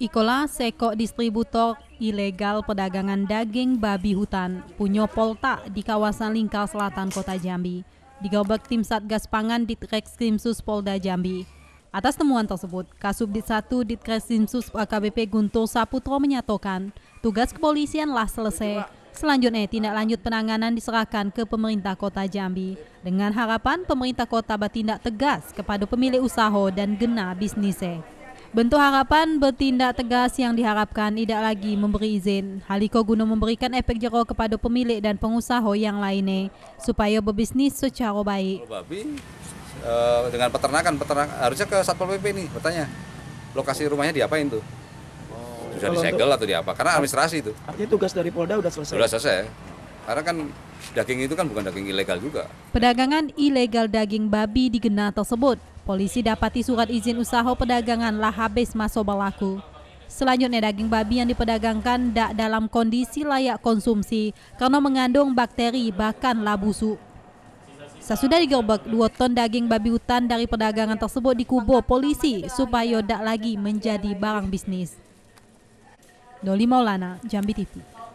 Ikola seko distributor ilegal pedagangan daging babi hutan punya Polta di kawasan Lingkar Selatan Kota Jambi. Digobek tim Satgas Pangan di Treskrimsus Polda Jambi. Atas temuan tersebut, Kasubdit 1 di Treskrimsus AKBP Guntur Saputro menyatakan tugas kepolisian lah selesai. Selanjutnya, tindak lanjut penanganan diserahkan ke pemerintah kota Jambi dengan harapan pemerintah kota bertindak tegas kepada pemilik usaha dan gena bisnisnya. Bentuk harapan bertindak tegas yang diharapkan tidak lagi memberi izin. Haliko guna memberikan efek jerah kepada pemilik dan pengusaha yang lainnya supaya berbisnis secara baik. Babi eh, dengan peternakan, peternak harusnya ke satpol pp nih bertanya lokasi rumahnya diapain tuh? Oh, sudah disegel atau diapa? Karena administrasi itu. Artinya tugas dari Polda sudah selesai. Sudah selesai. Karena kan Daging itu kan bukan daging ilegal juga. Pedagangan ilegal daging babi di Gena tersebut, polisi dapati surat izin usaha pedagangan lah Lahabes Masoba berlaku. Selanjutnya daging babi yang diperdagangkan tidak dalam kondisi layak konsumsi karena mengandung bakteri bahkan labusu. Sesudah digerbek, dua ton daging babi hutan dari perdagangan tersebut dikubur polisi supaya tidak lagi menjadi barang bisnis. Doli Maulana, Jambi TV.